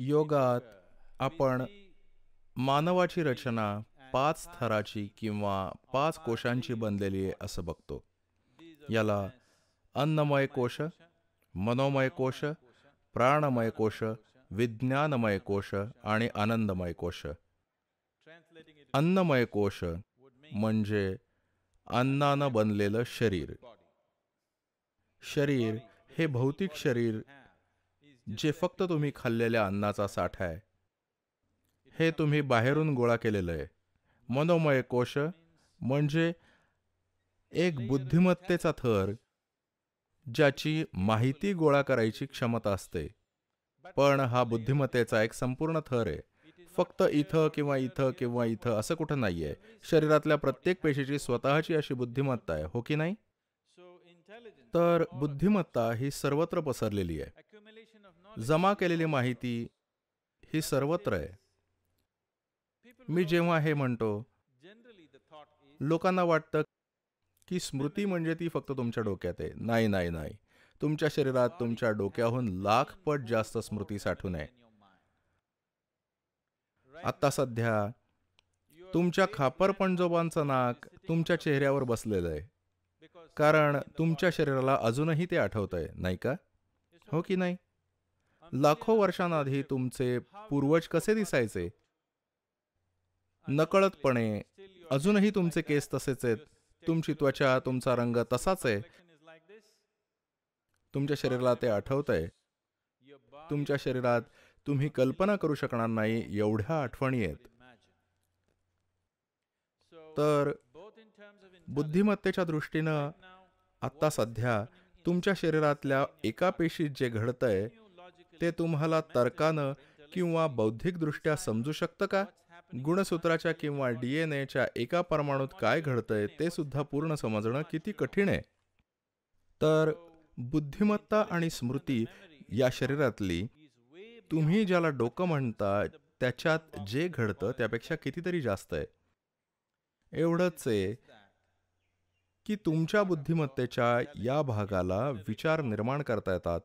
योगात आपण मानवाची रचना पाच थराची किंवा पाच कोशांची बनलेली आहे असं बघतो याला अन्नमय कोश मनोमय कोश प्राणमय कोश विज्ञानमय कोश आणि आनंदमय कोश अन्नमय कोश म्हणजे अन्नानं बनलेलं शरीर शरीर हे भौतिक शरीर जे फक्त तुम्ही खाल्लेल्या अन्नाचा साठा आहे हे तुम्ही बाहेरून गोळा केलेलं आहे मनोमय कोश म्हणजे एक बुद्धिमत्तेचा थर ज्याची माहिती गोळा करायची क्षमता असते पण हा बुद्धिमत्तेचा एक संपूर्ण थर आहे फक्त इथं किंवा इथं किंवा इथं असं कुठं नाही आहे शरीरातल्या प्रत्येक पेशीची स्वतःची अशी बुद्धिमत्ता आहे हो की नाही तर बुद्धिमत्ता ही सर्वत्र पसरलेली आहे जमा केलेली माहिती ही सर्वत्र आहे मी जेव्हा हे म्हणतो लोकांना वाटतं की स्मृती म्हणजे ती फक्त तुमच्या डोक्यात आहे नाही नाही नाही तुमच्या शरीरात तुमच्या डोक्याहून लाखपट जास्त स्मृती साठून आहे आता सध्या तुमच्या खापर पणजोबांचं नाक तुमच्या चेहऱ्यावर बसलेलं आहे कारण तुमच्या शरीराला अजूनही ते आठवत आहे नाही का हो की नाही लाखो वर्षांआधी तुमचे पूर्वज कसे दिसायचे नकळतपणे अजूनही तुमचे केस तसेच आहेत तुमची त्वचा तुमचा रंग तसाच आहे तुमच्या शरीराला ते आठवत आहे तुमच्या शरीरात तुम्ही कल्पना करू शकणार नाही एवढ्या आठवणी आहेत तर बुद्धिमत्तेच्या दृष्टीनं आत्ता सध्या तुमच्या शरीरातल्या एका पेशीत जे घडतंय ते तुम्हाला तर्कानं किंवा बौद्धिकदृष्ट्या समजू शकतं का गुणसूत्राच्या किंवा डी एन एच्या एका परमाणूत काय घडतंय ते सुद्धा पूर्ण समजणं किती कठीण आहे तर बुद्धिमत्ता आणि स्मृती या शरीरातली तुम्ही ज्याला डोकं म्हणता त्याच्यात जे घडतं त्यापेक्षा कितीतरी जास्त आहे एवढंच आहे की तुमच्या बुद्धिमत्तेच्या या भागाला विचार निर्माण करता येतात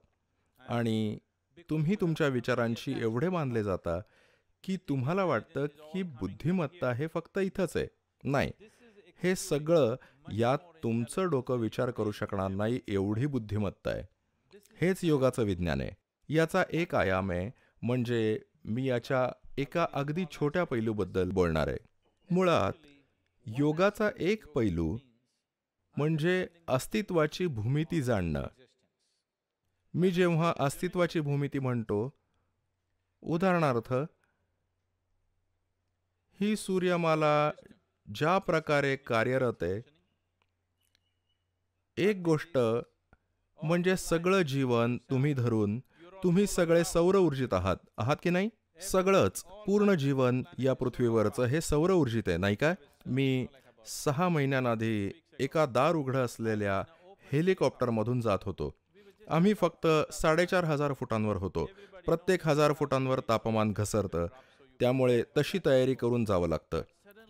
आणि तुम्ही तुमच्या विचारांशी एवढे बांधले जाता की तुम्हाला वाटतं की बुद्धिमत्ता हे फक्त इथंच आहे नाही हे सगळं यात तुमचं डोकं विचार करू शकणार नाही एवढी बुद्धिमत्ता आहे हेच योगाचं विज्ञान आहे याचा एक आयाम आहे म्हणजे मी याच्या एका अगदी छोट्या पैलूबद्दल बोलणार आहे मुळात योगाचा एक पैलू म्हणजे अस्तित्वाची भूमिती जाणणं मी जेव्हा अस्तित्वाची भूमिती म्हणतो उदाहरणार्थ ही सूर्यमाला ज्या प्रकारे कार्यरत आहे एक गोष्ट म्हणजे सगळं जीवन तुम्ही धरून तुम्ही सगळे सौर ऊर्जित आहात आहात की नाही सगळंच पूर्ण जीवन या पृथ्वीवरचं हे सौर ऊर्जित आहे नाही का मी सहा महिन्यांआधी एका दार उघडं असलेल्या हेलिकॉप्टरमधून जात होतो आम्ही फक्त साडेचार हजार फुटांवर होतो प्रत्येक हजार फुटांवर तापमान घसरतं त्यामुळे तशी तयारी करून जावं लागतं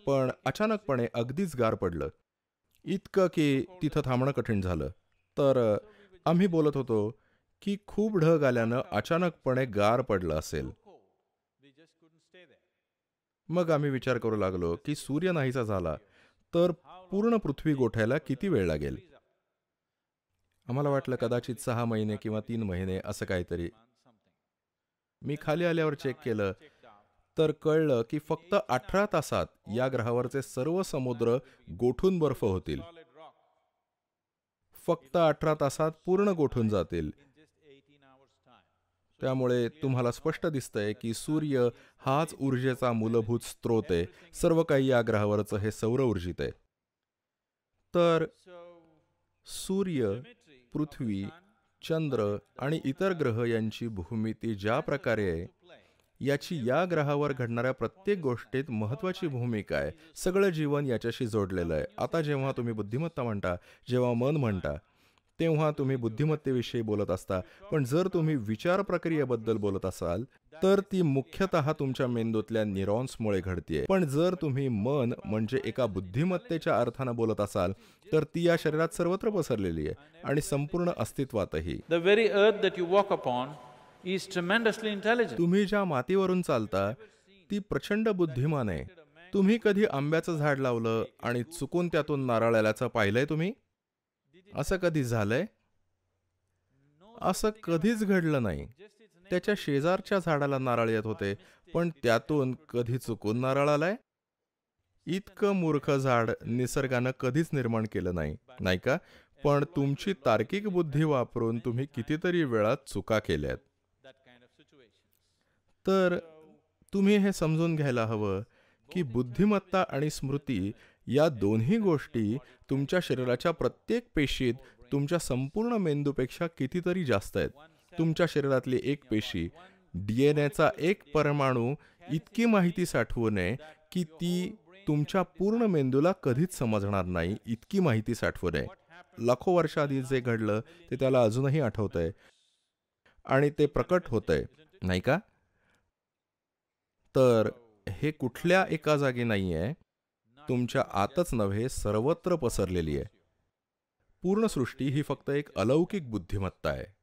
पण अचानकपणे अगदीच गार पडलं इतकं की तिथं थांबणं कठीण झालं तर आम्ही बोलत होतो की खूप ढग आल्यानं अचानकपणे गार पडलं असेल मग आम्ही विचार करू लागलो की सूर्य नाहीसा झाला तर पूर्ण पृथ्वी गोठायला किती वेळ लागेल आम्हाला वाटलं कदाचित सहा महिने किंवा तीन महिने असं काहीतरी मी खाली आल्यावर चेक केलं तर कळलं की फक्त अठरा तासात या ग्रहावरचे सर्व समुद्र गोठून बर्फ होतील फक्त अठरा तासात पूर्ण गोठून जातील त्यामुळे तुम्हाला स्पष्ट दिसतंय की सूर्य हाच ऊर्जेचा मूलभूत स्रोत आहे सर्व काही या ग्रहावरचं हे सौर ऊर्जित आहे तर सूर्य पृथ्वी चंद्र आणि इतर ग्रह यांची भूमिती ज्या प्रकारे आहे याची या ग्रहावर घडणाऱ्या प्रत्येक गोष्टीत महत्वाची भूमिका आहे सगळं जीवन याच्याशी जोडलेलं आहे आता जेव्हा तुम्ही बुद्धिमत्ता म्हणता जेव्हा मन म्हणता तेव्हा तुम्ही बुद्धिमत्तेविषयी बोलत असता पण जर तुम्ही विचार प्रक्रियेबद्दल बोलत असाल तर ती मुख्यतः तुमच्या मेंदूतल्या न्यूरॉन्समुळे घडतीये पण जर तुम्ही मन म्हणजे एका बुद्धिमत्तेच्या अर्थानं बोलत असाल तर ती या शरीरात सर्वत्र पसरलेली आहे आणि संपूर्ण अस्तित्वातही the very earth that you walk upon is tremendously intelligent तुम्ही ज्या मातीवरून चालता ती प्रचंड बुद्धिमान आहे तुम्ही कधी आंब्याचं झाड लावलं आणि चुकून त्यातून नारळ आल्याचं पाहिलंय तुम्ही असं कधी झालंय असं कधीच घडलं नाही त्याच्या शेजारच्या झाडाला नारळ येत होते पण त्यातून कधी चुकून नारळ आलाय इतकं मूर्ख झाड निसर्गानं कधीच निर्माण केलं नाही नाही का पण तुमची तार्किक बुद्धी वापरून तुम्ही कितीतरी वेळा चुका केल्यात तर तुम्ही हे समजून घ्यायला हवं की बुद्धिमत्ता आणि स्मृती या दोन्ही गोष्टी तुमच्या शरीराच्या प्रत्येक पेशीत तुमच्या संपूर्ण मेंदूपेक्षा कितीतरी जास्त आहेत तुमच्या शरीरातली एक पेशी डी एन एक परमाणू इतकी माहिती साठवू नये की ती तुमच्या पूर्ण मेंदूला कधीच समजणार नाही इतकी माहिती साठवू नये लाखो वर्षाआधी जे घडलं ते त्याला अजूनही आठवत आहे आणि ते प्रकट होत आहे नाही का तर हे कुठल्या एका जागी नाही आहे तुमच्या आतच नव्हे सर्वत्र पसरलेली आहे पूर्ण सृष्टी ही फक्त एक अलौकिक बुद्धिमत्ता आहे